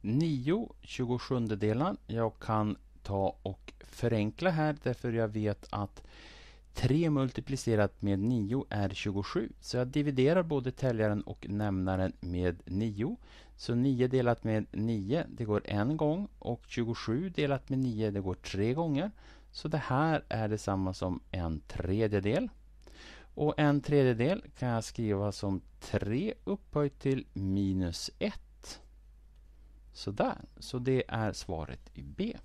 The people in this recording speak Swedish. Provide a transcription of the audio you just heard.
9 27 delar. Jag kan ta och förenkla här därför jag vet att 3 multiplicerat med 9 är 27. Så jag dividerar både täljaren och nämnaren med 9. Så 9 delat med 9 det går en gång och 27 delat med 9 det går tre gånger. Så det här är detsamma som en tredjedel. Och en tredjedel kan jag skriva som 3 upphöjt till minus 1 Sådär, så det är svaret i B.